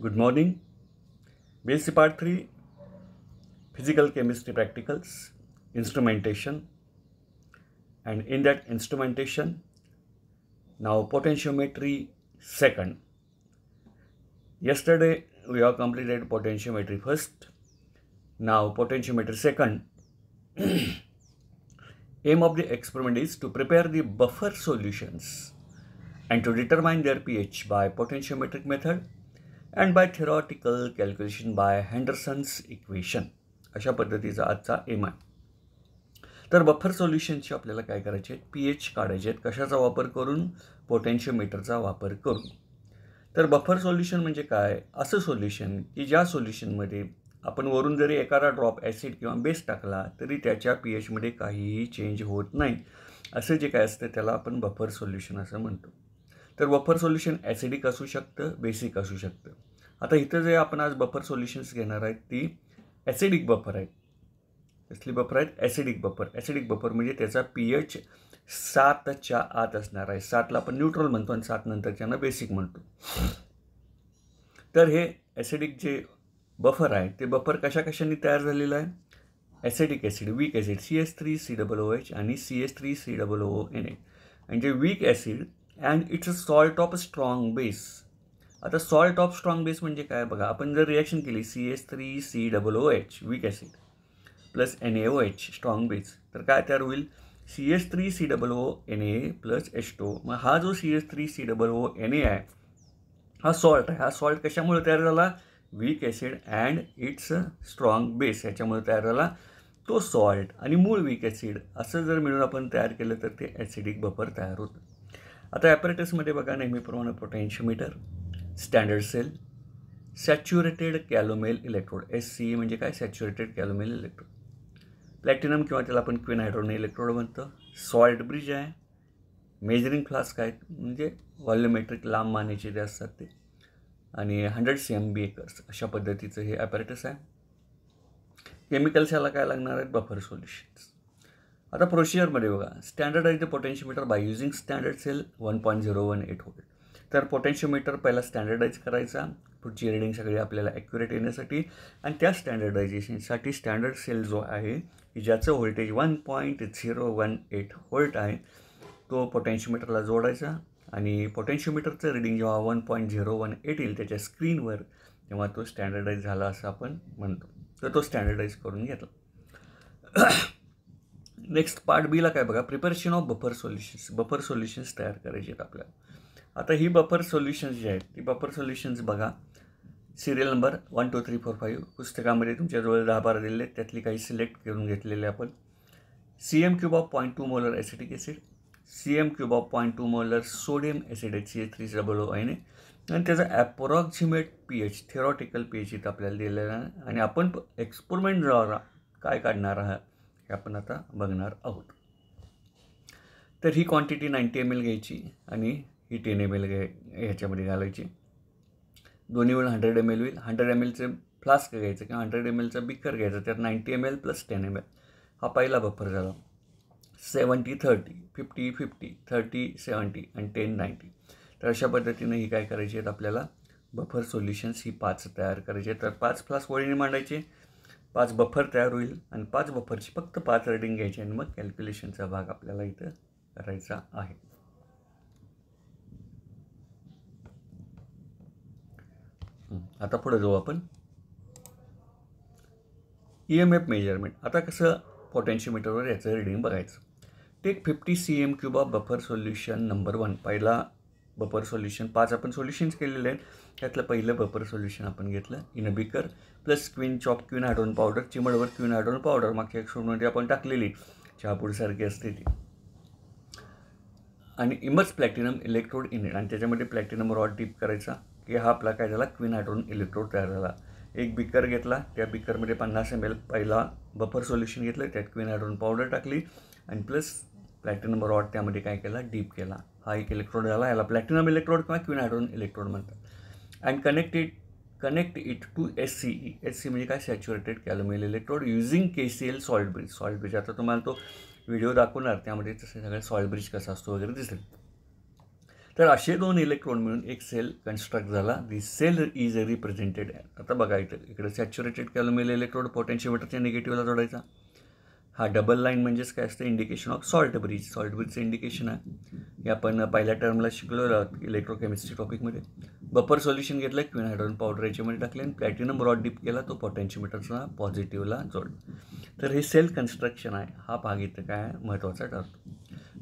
Good morning. BSc Part 3 Physical Chemistry Practicals, Instrumentation, and in that instrumentation, now potentiometry second. Yesterday we have completed potentiometry first, now potentiometry second. Aim of the experiment is to prepare the buffer solutions and to determine their pH by potentiometric method and by theoretical calculation by Henderson's equation अशा पद्धतीचा आजचा M आहे तर buffer सोल्युशनची आपल्याला काय करायचे आहेत P H काढायचे आहेत कशाचा वापर करून मीटरचा वापर करून तर बफर सोल्युशन म्हणजे काय असं सोल्युशन की ज्या सोल्युशनमध्ये आपण वरून जरी एखादा ड्रॉप ॲसिड किंवा बेस टाकला तरी त्याच्या पी एचमध्ये काहीही चेंज होत नाही असं जे काय असतं त्याला आपण बफर सोल्युशन असं म्हणतो तर बफर सोल्युशन ॲसिडिक असू शकतं बेसिक असू शकतं आता इथं जे आपण आज बफर सोल्युशन्स घेणार आहेत ती ॲसिडिक बफर आहेत कसली बफर आहेत ॲसिडिक बफर ॲसिडिक बफर म्हणजे त्याचा पी एच सातच्या आत असणार आहे सातला आपण न्यूट्रल म्हणतो आणि सात नंतरच्यानं बेसिक म्हणतो तर हे ॲसिडिक जे बफर आहे ते बफर कशा कशाने तयार झालेलं आहे acidic acid weak acid C S three C double O H आणि C S three C double O N A आणि जे weak acid and it's a salt of strong base आता सॉल्ट ऑफ स्ट्रॉंग बेस म्हणजे काय बघा आपण जर reaction केली C S three C double O H weak acid plus N A O H strong base तर काय तयार होईल C S three C double O N A plus H two मग हा जो C S three C double O N A आहे हा salt आहे हा सॉल्ट कशामुळे तयार झाला weak acid and it's a strong base ह्याच्यामुळे तयार झाला तो सॉल्ट आणि मूळ वीक ॲसिड असं जर मिळून आपण तयार केलं तर ते ॲसिडिक बफर तयार होतं आता ॲपरेटसमध्ये बघा नेहमीप्रमाणे meter standard cell saturated calomel electrode S C म्हणजे काय सॅच्युरेटेड कॅलोमेल इलेक्ट्रोड प्लॅटिनम किंवा त्याला आपण क्विन हायड्रोन इलेक्ट्रोड म्हणतो सॉल्ट ब्रिज आहे मेजरिंग फ्लास्क आहेत म्हणजे व्हॉल्युमेट्रिक लांब मानेचे जे असतात ते आणि hundred C M beakers अशा पद्धतीचं हे ॲपरेटस आहे केमिकल्स याला काय लागणार आहेत बफर सोल्युशन्स आता प्रोसिजरमध्ये बघा standardize the potentiometer by using standard cell one point zero one eight volt तर मीटर पहिला स्टँडर्डाईज करायचा पुढची रिडिंग सगळी आपल्याला ॲक्युरेट येण्यासाठी आणि त्या स्टँडर्डायझेशनसाठी स्टँडर्ड सेल जो आहे की ज्याचं voltage one point zero one eight volt आहे तो मीटरला जोडायचा आणि मीटरचं रिडिंग जेव्हा one point zero one eight येईल त्याच्या स्क्रीनवर तेव्हा तो स्टँडर्डाईज झाला असं आपण म्हणतो तर तो स्टँडर्डाईज करून घेतला नेक्स्ट पार्ट बीला काय बघा preparation of buffer solutions buffer solutions तयार करायचे आहेत आपल्याला आता ही बफर सोल्युशन्स जी आहेत ती बफर सोल्युशन्स बघा serial number one two three four five पुस्तकामध्ये तुमच्याजवळ दहा बारा दिलेले आहेत त्यातली काही सिलेक्ट करून घेतलेले आपण C M cube of point two molar acetic acid C M cube of point two molar sodium acid H C A three double O आहे आणि त्याचा approximate P H theoretical P H इथं आपल्याला दिलेलं आहे आणि आपण एक्सपेरिमेंट जाणार काय काढणार आहात हे आपण आता बघणार आहोत तर ही क्वांटिटी नाईंटी एम एल घ्यायची आणि ही टेन एम एल घ्याय ह्याच्यामध्ये घालायची दोन्ही वेळ हंड्रेड एम एल होईल हंड्रेड एम एलचे फ्लास्क घ्यायचं किंवा हंड्रेड एम एलचा बिकर घ्यायचा त्यात ninety M L plus ten M L हा पहिला बफर झाला seventy thirty fifty fifty thirty seventy आणि टेन नाईन्टी तर अशा पद्धतीनं ही काय करायची आहेत आपल्याला बफर सोल्युशन्स ही पाच तयार करायचे आहेत तर पाच फ्लास्क वळीने मांडायचे पाच बफर तयार होईल आणि पाच बफरची फक्त पाच रेडिंग घ्यायची आणि मग कॅल्क्युलेशनचा भाग आपल्याला इथं करायचा आहे आता पुढे जाऊ आपण ई एम एफ मेजरमेंट आता कसं मीटरवर याचं रिडिंग बघायचं take fifty C M cube buffer solution number one पहिला बफर सोल्युशन पाच आपण सोल्युशन्स केलेले आहेत त्यातलं पहिलं बफर सोल्युशन आपण घेतलं इन बिकर प्लस क्वीन चॉप क्वीन हायड्रोन पावडर चिमडवर क्वीन हाडोन पावडर मागच्या शोमध्ये आपण टाकलेली चहापूडसारखी असते ती आणि इमर्स प्लॅटिनम इलेक्ट्रोड इन आणि त्याच्यामध्ये प्लॅटिनम रॉड डीप करायचा की हा आपला काय झाला क्वीन हायड्रोन इलेक्ट्रोड तयार झाला एक बिकर घेतला त्या बिकरमध्ये पन्नास एम एल पहिला बफर सोल्युशन घेतलं त्यात क्वीन हायड्रोन पावडर टाकली आणि प्लस प्लॅटिनम रॉड त्यामध्ये काय केला डीप केला हा एक इलेक्ट्रोड झाला याला प्लॅटिनम इलेक्ट्रोड किंवा क्वीन हायड्रोन इलेक्ट्रोड म्हणतात and connect it connect it to S C E S C म्हणजे काय saturated calomel electrode using K C L salt bridge salt bridge आता तुम्हाला तो व्हिडिओ दाखवणार त्यामध्ये तसे सगळं सॉल्ट ब्रिज कसा असतो वगैरे दिसेल तर असे दोन इलेक्ट्रॉन मिळून एक सेल कन्स्ट्रक्ट झाला दी सेल इज रिप्रेझेंटेड आता बघा इकडे सॅच्युरेटेड कॅलोमेल इलेक्ट्रोड पोटेन्शियमीटरच्या निगेटिव्हला जोडायचा हा डबल लाईन म्हणजेच काय असतं indication of salt bridge salt ब्रिजचं इंडिकेशन आहे हे आपण पहिल्या टर्मला शिकलो राहत इलेक्ट्रोकेमिस्ट्री टॉपिकमध्ये बफर सोल्युशन घेतलं क्विन हायड्रोजन पावडर याच्यामध्ये टाकले आणि प्लॅटिनम रॉड डिप केला तो मीटरचा पॉझिटिव्हला जोडलं तर हे सेल कन्स्ट्रक्शन आहे हा भाग इथं काय महत्त्वाचा ठरतो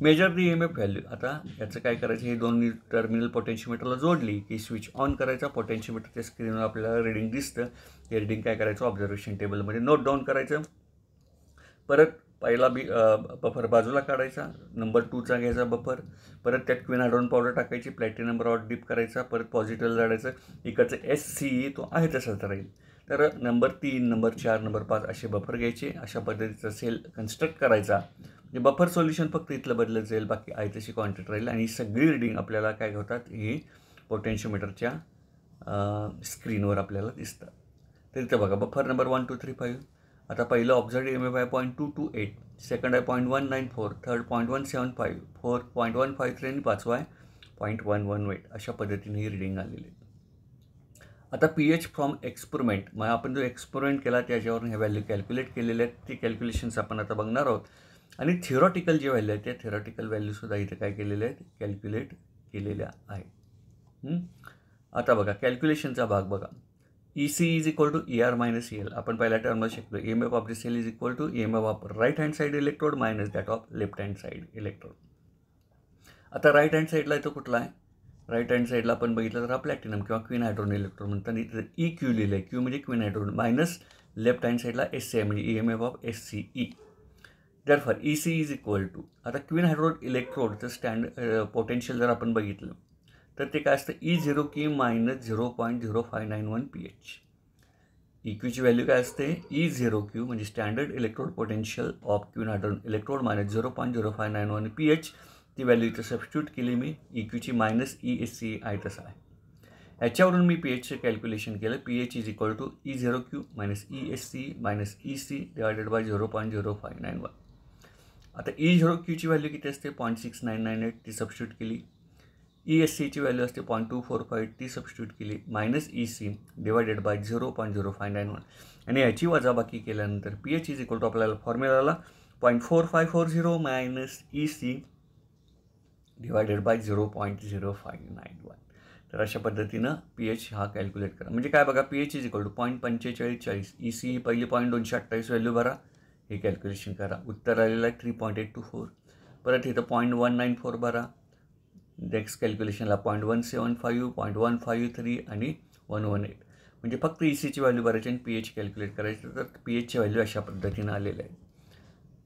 measure the M F value आता याचं काय करायचं हे दोन टर्मिनल पोटेन्शिमीटरला जोडली की स्विच ऑन करायचा पोटेन्शिमीटरच्या स्क्रीनवर आपल्याला रीडिंग दिसतं हे रीडिंग काय करायचं ऑब्झर्वेशन टेबलमध्ये नोट डाऊन करायचं परत पहिला बी बफर बाजूला काढायचा नंबर टूचा घ्यायचा बफर परत त्यात क्विनाडॉन पावडर टाकायची प्लॅटिनम रॉड डीप करायचा परत पॉझिटिव्ह जाडायचं इकडचं एस सी तो आहे तसाच राहील तर नंबर तीन नंबर चार नंबर पाच असे बफर घ्यायचे अशा पद्धतीचा सेल कन्स्ट्रक्ट करायचा म्हणजे बफर सोल्युशन फक्त इथलं बदलत जाईल बाकी आहे तशी क्वांटिटी राहील आणि सगळी रिडिंग आपल्याला काय होतात ही पोटेन्शिओमीटरच्या स्क्रीनवर आपल्याला दिसतात तर इथं बघा buffer number one two three five आता पहिलं observed M F I point two two eight second आहे point one nine four third point one seven five four point one five three आणि पाचवा आहे पॉईंट वन वन एट अशा पद्धतीने ही reading आलेली आता पी एच फ्रॉम एक्सपेरिमेंट मग आपण जो एक्सपेरिमेंट केला त्याच्यावरून हे व्हॅल्यू कॅल्क्युलेट केलेले आहेत ती कॅल्क्युलेशन्स आपण आता बघणार आहोत आणि थिरोटिकल जे व्हॅल्यू आहे त्या थिरोटिकल व्हॅल्यूसुद्धा इथे काय केलेले आहेत कॅल्क्युलेट केलेल्या आहे आता बघा कॅल्क्युलेशनचा भाग बघा E C is equal to E R minus E L आपण पहिल्या टर्ममध्ये शकतो M F of this cell is equal to E M F of right hand side electrode minus that of left hand side electrode आता right hand साईडला तो कुठला आहे right hand साईडला आपण बघितलं तर हा प्लॅटिनम किंवा क्वीन हायड्रोन इलेक्ट्रोड म्हणतात इथं ई क्यू लिहिलं आहे क्यू म्हणजे quinhydrone minus left hand साईडला एस सी आय म्हणजे E M F of S C E there for E C is equal to आता क्वीन हायड्रोन इलेक्ट्रोडचं स्टँड पोटेन्शियल जर आपण बघितलं तर ते काय असतं ई e झिरो की minus zero point zero five nine one P H E क्यूची व्हॅल्यू काय असते ई झिरो क्यू म्हणजे standard electrode potential of quinhydrone electrode minus zero point zero five nine one P H ती value इथं substitute केली मी E क्यूची minus E S C I तसं आहे ह्याच्यावरून मी पी एचचं कॅल्क्युलेशन केलं P H is equal to E zero Q minus E S C minus E C divided by zero point zero five nine one आता E zero क्यूची value किती असते point six nine nine eight ती substitute केली E S सीची value असते point two four five ती substitute केली minus E C divided by zero point zero five nine one आणि याची वजाबाकी केल्यानंतर P H is equal to आपल्याला आला point four five four zero minus E C divided by zero point zero five nine one तर अशा पद्धतीनं P H हा कॅल्क्युलेट करा म्हणजे काय बघा P H is equal to point पंचेचाळीस चाळीस ई e सी ही पहिली पॉईंट दोनशे अठ्ठावीस व्हॅल्यू भरा हे कॅल्क्युलेशन करा उत्तर आलेलं आहे three point eight two four परत इथं पॉईंट वन नाईन फोर भरा डेक्स कॅल्क्युलेशनला point one seven five point one five three आणि वन वन एट म्हणजे फक्त ई सीची व्हॅल्यू भरायची आणि पी एच कॅल्क्युलेट करायचं तर पी एचची व्हॅल्यू अशा पद्धतीनं आलेलं आहे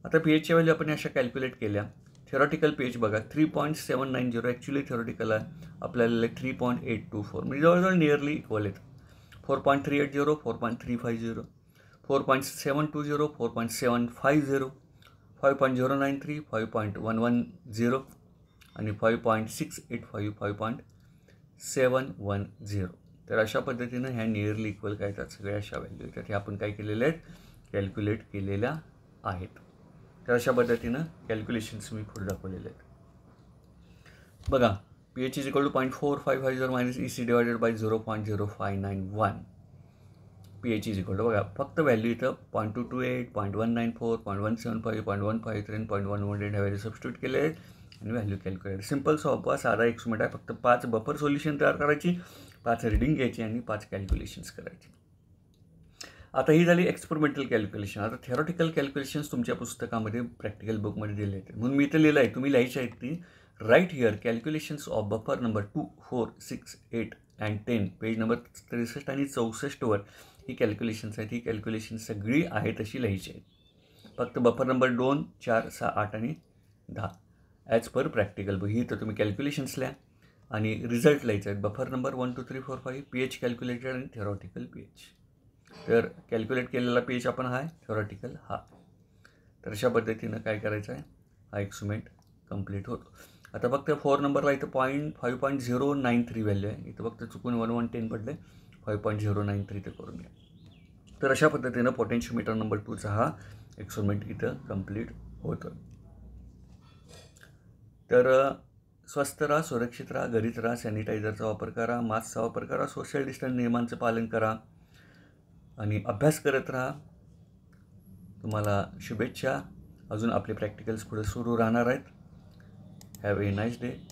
आता पी एचची व्हॅल्यू आपण अशा कॅल्क्युलेट केल्या थेरॉटिकल पी एच बघा three point seven nine zero actually theoretical आहे आपल्याला three point eight two four म्हणजे जवळजवळ नियरली इक्वल आहेत four point three eight zero four point three five zero four point seven two zero four point seven five zero five point zero nine three five point one one zero आणि five point six eight five five point seven one zero तर अशा पद्धतीनं ह्या nearly equal काय येतात सगळ्या अशा value येतात हे आपण काय केलेले आहेत कॅल्क्युलेट केलेल्या आहेत तर अशा पद्धतीनं कॅल्क्युलेशन्स मी पुढे दाखवलेले आहेत बघा P H is equal to point four five five zero minus E C divided by zero point zero five nine one P H is equal to बघा फक्त व्हॅल्यू इथं point two two eight point one nine four point one seven five point one five three point one one eight ह्या value substitute केले आहेत आणि value calculate simple हा साधा एक आहे फक्त पाच बफर सोल्युशन तयार करायची पाच रिडिंग घ्यायची आणि पाच कॅल्क्युलेशन्स करायची आता ही झाली एक्सपेरिमेंटल कॅल्क्युलेशन आता थेरॉटिकल कॅल्क्युलेशन्स तुमच्या पुस्तकामध्ये प्रॅक्टिकल बुकमध्ये दिले आहेत म्हणून मी तर लिहिलं आहे तुम्ही लिहायची आहेत ती right here calculations of buffer number two four six eight and ten page number त्रेसष्ट आणि चौसष्टवर ही कॅल्क्युलेशन्स आहेत ही कॅल्क्युलेशन सगळी आहेत तशी लिहायची आहेत फक्त बफर नंबर दोन चार सहा आठ आणि दहा ॲज पर प्रॅक्टिकल बघ ही इथं तुम्ही कॅल्क्युलेशन्स ल्या आणि रिझल्ट लिहायचे आहेत buffer number one two three four five P H calculated आणि थेरॉटिकल पी एच तर कॅल्क्युलेट केलेला पी एच आपण हा आहे थेरॉटिकल हा तर अशा पद्धतीनं काय करायचं आहे हा एक्सुमेंट कंप्लीट होतो आता फक्त फोर नंबरला इथं point five point zero nine three value आहे इथं फक्त चुकून वन वन टेन पडले five point zero nine three ते करून घ्या तर अशा पद्धतीनं पोटेन्शियोमीटर नंबर टूचा हा एक्सपेरिमेंट इथं कंप्लीट होतं तर स्वस्त राहा सुरक्षित राहा घरीच राहा सॅनिटायझरचा वापर करा मास्कचा वापर करा सोशल डिस्टन्स नियमांचं पालन करा आणि अभ्यास करत राहा तुम्हाला शुभेच्छा अजून आपले प्रॅक्टिकल्स पुढे सुरू राहणार आहेत हॅव ए नाईस डे